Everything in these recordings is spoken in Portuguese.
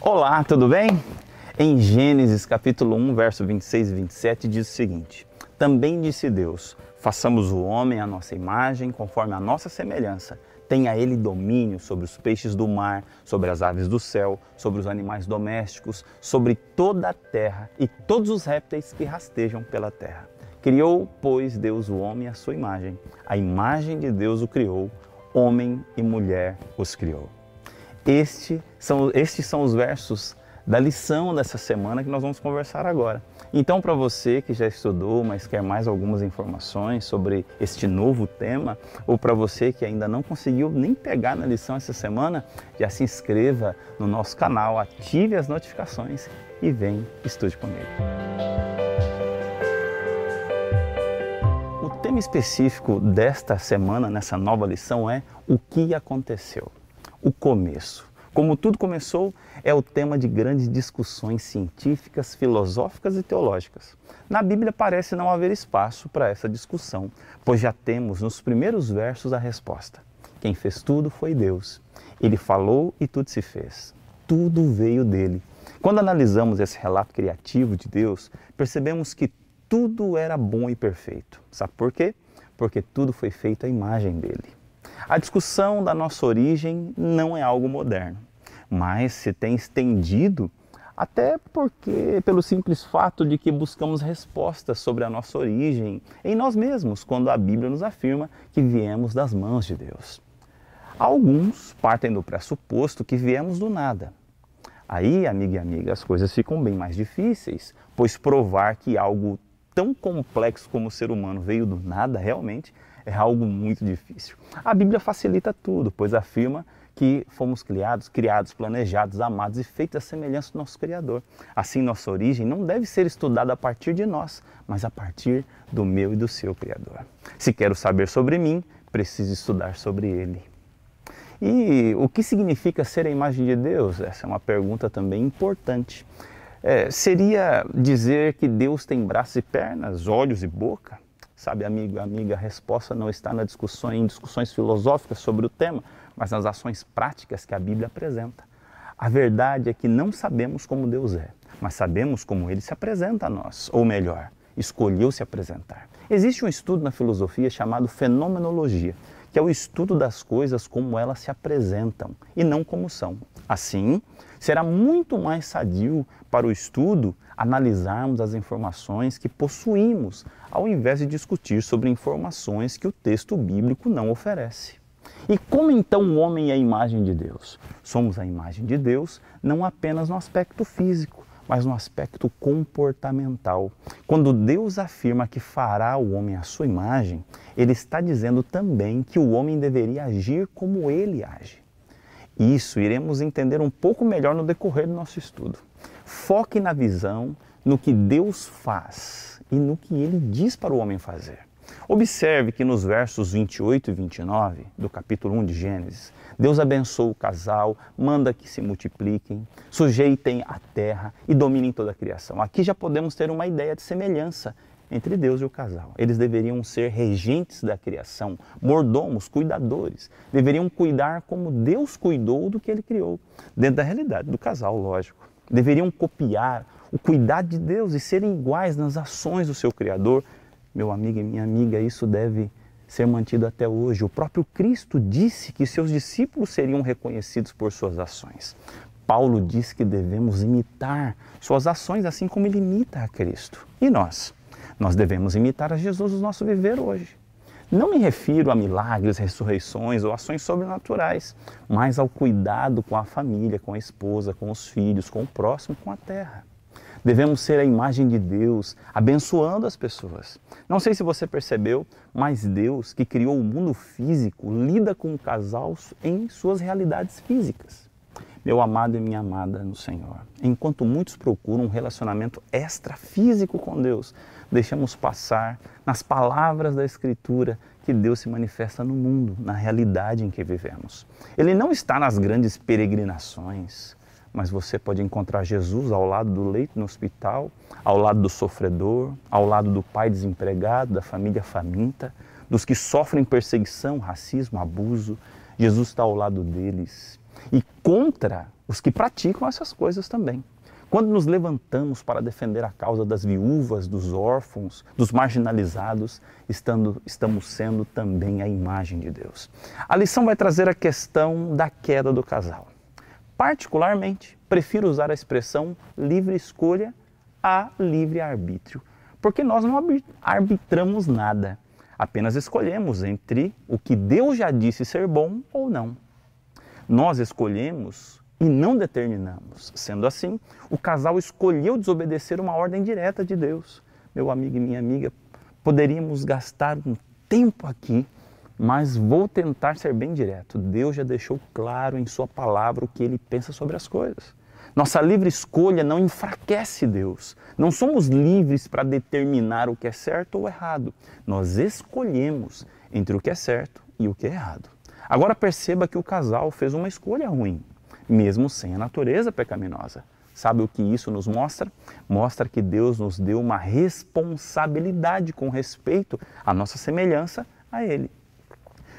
Olá, tudo bem? Em Gênesis capítulo 1, verso 26 e 27 diz o seguinte: Também disse Deus: Façamos o homem à nossa imagem, conforme a nossa semelhança. Tenha ele domínio sobre os peixes do mar, sobre as aves do céu, sobre os animais domésticos, sobre toda a terra e todos os répteis que rastejam pela terra. Criou, pois, Deus o homem à sua imagem. A imagem de Deus o criou, homem e mulher os criou. Este são, estes são os versos da lição dessa semana que nós vamos conversar agora. Então, para você que já estudou, mas quer mais algumas informações sobre este novo tema, ou para você que ainda não conseguiu nem pegar na lição essa semana, já se inscreva no nosso canal, ative as notificações e vem estude comigo. O tema específico desta semana, nessa nova lição, é o que aconteceu, o começo. Como tudo começou, é o tema de grandes discussões científicas, filosóficas e teológicas. Na Bíblia parece não haver espaço para essa discussão, pois já temos nos primeiros versos a resposta. Quem fez tudo foi Deus. Ele falou e tudo se fez. Tudo veio dele. Quando analisamos esse relato criativo de Deus, percebemos que tudo era bom e perfeito. Sabe por quê? Porque tudo foi feito à imagem dele. A discussão da nossa origem não é algo moderno mas se tem estendido até porque pelo simples fato de que buscamos respostas sobre a nossa origem em nós mesmos, quando a Bíblia nos afirma que viemos das mãos de Deus. Alguns partem do pressuposto que viemos do nada. Aí, amiga e amiga, as coisas ficam bem mais difíceis, pois provar que algo tão complexo como o ser humano veio do nada realmente é algo muito difícil. A Bíblia facilita tudo, pois afirma que fomos criados, criados, planejados, amados e feitos à semelhança do nosso Criador. Assim, nossa origem não deve ser estudada a partir de nós, mas a partir do meu e do seu Criador. Se quero saber sobre mim, preciso estudar sobre ele. E o que significa ser a imagem de Deus? Essa é uma pergunta também importante. É, seria dizer que Deus tem braços e pernas, olhos e boca? Sabe, amigo, amiga, a resposta não está na discussão, em discussões filosóficas sobre o tema, mas nas ações práticas que a Bíblia apresenta. A verdade é que não sabemos como Deus é, mas sabemos como ele se apresenta a nós, ou melhor, escolheu se apresentar. Existe um estudo na filosofia chamado fenomenologia, que é o estudo das coisas como elas se apresentam e não como são. Assim, será muito mais sadio para o estudo analisarmos as informações que possuímos, ao invés de discutir sobre informações que o texto bíblico não oferece. E como então o homem é a imagem de Deus? Somos a imagem de Deus não apenas no aspecto físico, mas no aspecto comportamental. Quando Deus afirma que fará o homem à sua imagem, ele está dizendo também que o homem deveria agir como ele age. Isso iremos entender um pouco melhor no decorrer do nosso estudo. Foque na visão, no que Deus faz e no que ele diz para o homem fazer. Observe que nos versos 28 e 29 do capítulo 1 de Gênesis, Deus abençoa o casal, manda que se multipliquem, sujeitem a terra e dominem toda a criação. Aqui já podemos ter uma ideia de semelhança entre Deus e o casal. Eles deveriam ser regentes da criação, mordomos, cuidadores. Deveriam cuidar como Deus cuidou do que ele criou, dentro da realidade do casal, lógico. Deveriam copiar o cuidado de Deus e serem iguais nas ações do seu Criador, meu amigo e minha amiga, isso deve ser mantido até hoje. O próprio Cristo disse que seus discípulos seriam reconhecidos por suas ações. Paulo diz que devemos imitar suas ações assim como ele imita a Cristo. E nós? Nós devemos imitar a Jesus no nosso viver hoje. Não me refiro a milagres, ressurreições ou ações sobrenaturais, mas ao cuidado com a família, com a esposa, com os filhos, com o próximo, com a terra. Devemos ser a imagem de Deus, abençoando as pessoas. Não sei se você percebeu, mas Deus, que criou o mundo físico, lida com o casal em suas realidades físicas. Meu amado e minha amada no Senhor, enquanto muitos procuram um relacionamento extrafísico com Deus, deixamos passar nas palavras da Escritura que Deus se manifesta no mundo, na realidade em que vivemos. Ele não está nas grandes peregrinações, mas você pode encontrar Jesus ao lado do leito no hospital, ao lado do sofredor, ao lado do pai desempregado, da família faminta, dos que sofrem perseguição, racismo, abuso. Jesus está ao lado deles e contra os que praticam essas coisas também. Quando nos levantamos para defender a causa das viúvas, dos órfãos, dos marginalizados, estando, estamos sendo também a imagem de Deus. A lição vai trazer a questão da queda do casal particularmente, prefiro usar a expressão livre escolha a livre arbítrio, porque nós não arbitramos nada, apenas escolhemos entre o que Deus já disse ser bom ou não. Nós escolhemos e não determinamos. Sendo assim, o casal escolheu desobedecer uma ordem direta de Deus. Meu amigo e minha amiga, poderíamos gastar um tempo aqui mas vou tentar ser bem direto. Deus já deixou claro em Sua palavra o que Ele pensa sobre as coisas. Nossa livre escolha não enfraquece Deus. Não somos livres para determinar o que é certo ou errado. Nós escolhemos entre o que é certo e o que é errado. Agora perceba que o casal fez uma escolha ruim, mesmo sem a natureza pecaminosa. Sabe o que isso nos mostra? Mostra que Deus nos deu uma responsabilidade com respeito à nossa semelhança a Ele.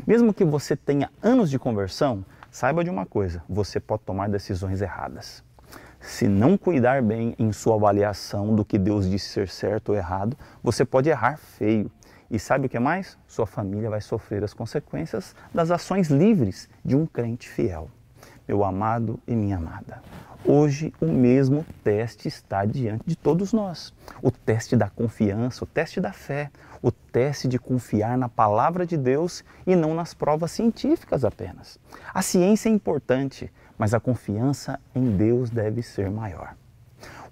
Mesmo que você tenha anos de conversão, saiba de uma coisa: você pode tomar decisões erradas. Se não cuidar bem em sua avaliação do que Deus disse ser certo ou errado, você pode errar feio. E sabe o que mais? Sua família vai sofrer as consequências das ações livres de um crente fiel. Meu amado e minha amada, Hoje, o mesmo teste está diante de todos nós: o teste da confiança, o teste da fé, o teste de confiar na palavra de Deus e não nas provas científicas apenas. A ciência é importante, mas a confiança em Deus deve ser maior.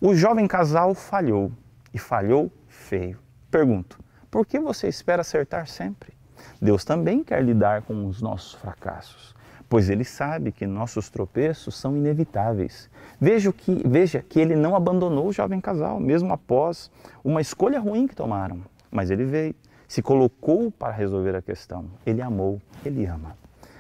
O jovem casal falhou e falhou feio. Pergunto: por que você espera acertar sempre? Deus também quer lidar com os nossos fracassos pois ele sabe que nossos tropeços são inevitáveis. Veja que, veja que ele não abandonou o jovem casal, mesmo após uma escolha ruim que tomaram, mas ele veio, se colocou para resolver a questão. Ele amou, ele ama.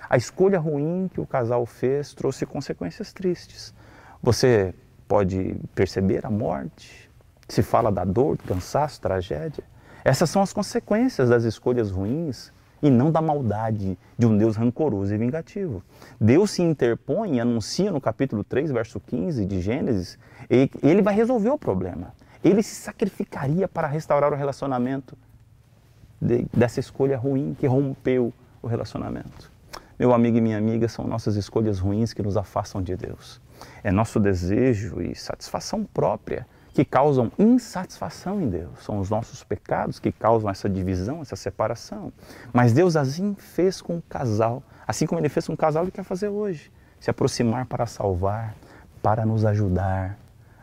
A escolha ruim que o casal fez trouxe consequências tristes. Você pode perceber a morte, se fala da dor, do cansaço, tragédia. Essas são as consequências das escolhas ruins e não da maldade de um Deus rancoroso e vingativo. Deus se interpõe e anuncia no capítulo 3, verso 15 de Gênesis, ele vai resolver o problema. Ele se sacrificaria para restaurar o relacionamento dessa escolha ruim que rompeu o relacionamento. Meu amigo e minha amiga, são nossas escolhas ruins que nos afastam de Deus. É nosso desejo e satisfação própria que causam insatisfação em Deus. São os nossos pecados que causam essa divisão, essa separação. Mas Deus assim fez com o casal, assim como ele fez com o casal, ele quer fazer hoje: se aproximar para salvar, para nos ajudar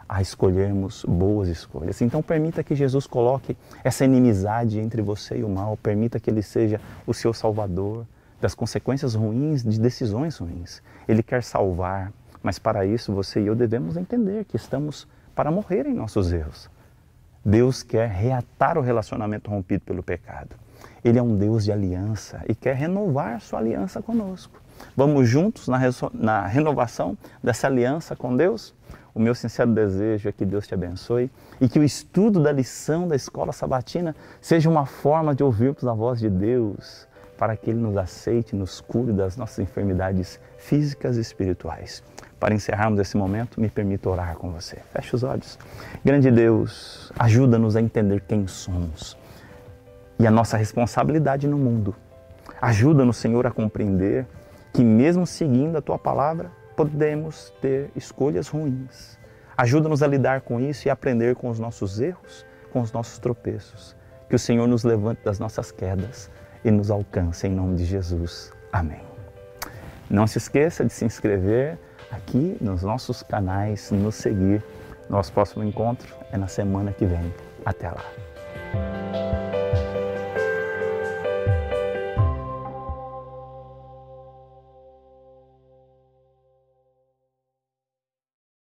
a escolhermos boas escolhas. Então permita que Jesus coloque essa inimizade entre você e o mal, permita que ele seja o seu salvador das consequências ruins de decisões ruins. Ele quer salvar, mas para isso você e eu devemos entender que estamos para morrer em nossos erros. Deus quer reatar o relacionamento rompido pelo pecado. Ele é um Deus de aliança e quer renovar sua aliança conosco. Vamos juntos na, na renovação dessa aliança com Deus? O meu sincero desejo é que Deus te abençoe e que o estudo da lição da escola sabatina seja uma forma de ouvirmos a voz de Deus, para que Ele nos aceite, nos cure das nossas enfermidades físicas e espirituais. Para encerrarmos esse momento, me permito orar com você. Feche os olhos. Grande Deus, ajuda-nos a entender quem somos e a nossa responsabilidade no mundo. Ajuda-nos, Senhor, a compreender que, mesmo seguindo a Tua palavra, podemos ter escolhas ruins. Ajuda-nos a lidar com isso e aprender com os nossos erros, com os nossos tropeços. Que o Senhor nos levante das nossas quedas e nos alcance em nome de Jesus. Amém. Não se esqueça de se inscrever aqui nos nossos canais, nos seguir. Nosso próximo encontro é na semana que vem. Até lá.